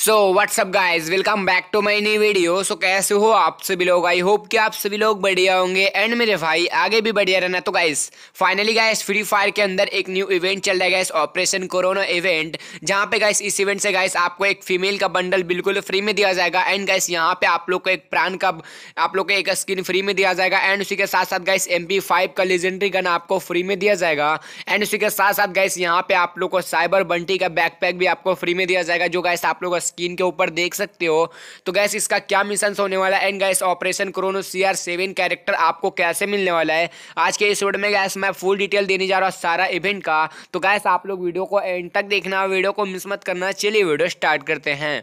so whatsapp guys welcome back to my नई video सो कैसे हो आप सभी लोग आई होप कि आप सभी लोग बढ़िया होंगे एंड मेरे भाई आगे भी बढ़िया रहना तो guys finally guys free fire के अंदर एक न्यू इवेंट चल रहा है गाइस ऑपरेशन कोरोना इवेंट जहाँ पे गाइस इस इवेंट से गाइस आपको एक फीमेल का बंडल बिल्कुल फ्री में दिया जाएगा एंड गाइस यहाँ पे आप लोग को एक प्राण का आप लोग को एक स्किन फ्री में दिया जाएगा एंड उसी के साथ साथ गाइस एम का लेजेंडरी गन आपको फ्री में दिया जाएगा एंड उसी के साथ साथ गाइस यहाँ पे आप लोग को साइबर बंटी का बैकपैक भी आपको फ्री में दिया जाएगा जो गाइस आप लोग स्क्रीन के ऊपर देख सकते हो तो गैस इसका क्या मिशन होने वाला है and guys operation chrono C R seven character आपको कैसे मिलने वाला है आज के इस वीडियो में गैस मैं फुल डिटेल देने जा रहा हूँ सारा इवेंट का तो गैस आप लोग वीडियो को एंड तक देखना वीडियो को मिस मत करना चलिए वीडियो स्टार्ट करते हैं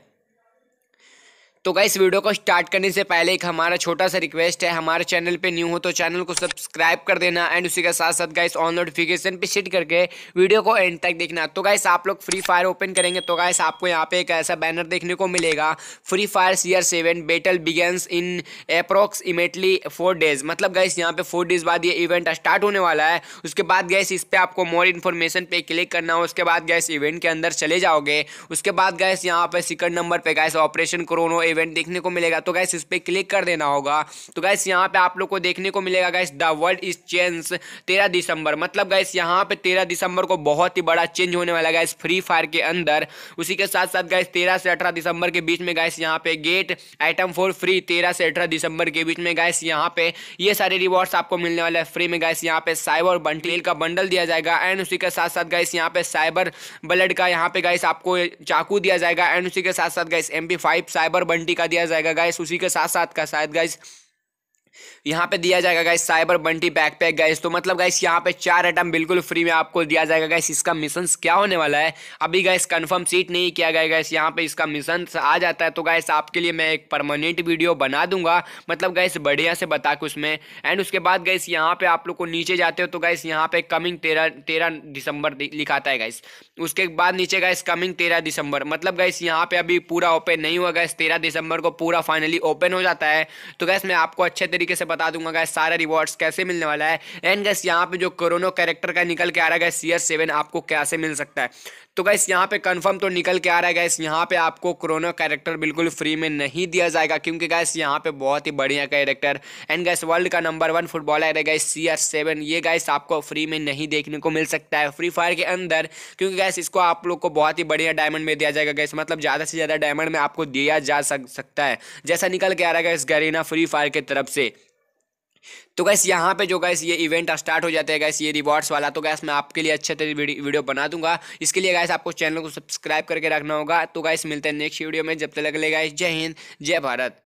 तो गाइस वीडियो को स्टार्ट करने से पहले एक हमारा छोटा सा रिक्वेस्ट है हमारे चैनल पे न्यू हो तो चैनल को सब्सक्राइब कर देना एंड उसी के साथ साथ गाइस ऑन नोटिफिकेशन पे सेट करके वीडियो को एंड तक देखना तो गाइस आप लोग फ्री फायर ओपन करेंगे तो गाइस आपको यहाँ पे एक ऐसा बैनर देखने को मिलेगा free fire C R seven battle begins in approximately इमेटली फोर डेज मतलब गाइस यहाँ पे फोर डेज बाद ये इवेंट स्टार्ट होने वाला है उसके बाद गैस इस पर आपको मोर इन्फॉर्मेशन पे क्लिक करना हो उसके बाद गैस इवेंट के अंदर चले जाओगे उसके बाद गैस यहाँ पे सिकंड नंबर पे गैस ऑपरेशन कोरोनो इवेंट देखने को मिलेगा तो गैस इस पर क्लिक कर देना होगा तो गैस यहाँ पे आप लोग को देखने को मिलेगा guys the world is change तेरह दिसंबर मतलब गैस यहाँ पे तेरह दिसंबर को बहुत ही बड़ा चेंज होने वाला गैस फ्री फायर के अंदर उसी के साथ साथ गैस तेरह से अठारह दिसंबर के बीच में गैस यहाँ पे गेट आइटम फोर फ्री तेरह से अठारह दिसंबर के बीच में गैस यहाँ पे ये सारे रिवॉर्ड्स आपको मिलने वाले हैं फ्री में गैस यहाँ पे साइबर बंटील का बंडल दिया जाएगा एंड उसी के साथ साथ गैस यहाँ पे साइबर ब्लड का यहाँ पे गैस आपको चाकू दिया जाएगा एंड उसी के साथ साथ guys M five cyber bundle penalty का दिया जाएगा गाइस उसी के साथ साथ का शायद गाइस यहाँ पे दिया जाएगा guys cyber bunny backpack guys तो मतलब गाइस यहाँ पे चार आइटम बिल्कुल फ्री में आपको दिया जाएगा गाइस इसका मिशन क्या होने वाला है अभी गाइस कंफर्म सीट नहीं किया गया गाइस यहाँ पे इसका मिशन आ जाता है तो गाइस आपके लिए मैं एक परमानेंट वीडियो बना दूंगा मतलब गाइस बढ़िया से बता के उसमें एंड उसके बाद गाइस यहाँ पे आप लोग को नीचे जाते हो तो गाइस यहाँ पे कमिंग तेरह तेरह दिसंबर लिखाता है गाइस उसके बाद नीचे गाइस कमिंग तेरह दिसंबर मतलब गाइस यहाँ पे अभी पूरा ओपन नहीं हुआ गाइस तेरह दिसंबर को पूरा फाइनली ओपन हो जाता है तो गैस मैं आपको अच्छे तरीके तरीके से बता दूंगा गैस सारा रिवॉर्ड्स कैसे मिलने वाला है एंड गैस यहाँ पे जो करोनो कैरेक्टर का निकल के आ रहा है गैस सीयर सेवन आपको कैसे मिल सकता है तो गैस यहाँ पे कंफर्म तो निकल के आ रहा है गैस यहाँ पे आपको क्रोनो कैरेक्टर बिल्कुल फ्री में नहीं दिया जाएगा क्योंकि गैस यहाँ पे बहुत ही बढ़िया कैरेक्टर एंड गैस वर्ल्ड का नंबर वन फुटबॉलर है गैस सी आर सेवन ये गैस आपको फ्री में नहीं देखने को मिल सकता है फ्री फायर के अंदर क्योंकि गैस इसको आप लोग को बहुत ही बढ़िया डायमंड में दिया जाएगा गैस मतलब ज़्यादा से ज़्यादा डायमंड में आपको दिया जा सकता है जैसा निकल के आ रहा है गैस गरीना फ्री फायर की तरफ से तो गैस यहाँ पे जो गैस ये इवेंट स्टार्ट हो जाता है गैस ये रिवॉर्ड्स वाला तो गैस मैं आपके लिए अच्छे अच्छे वीडियो बना दूंगा इसके लिए गैस आपको चैनल को सब्सक्राइब करके रखना होगा तो गैस मिलते हैं नेक्स्ट वीडियो में जब तक लगे गैस जय हिंद जय भारत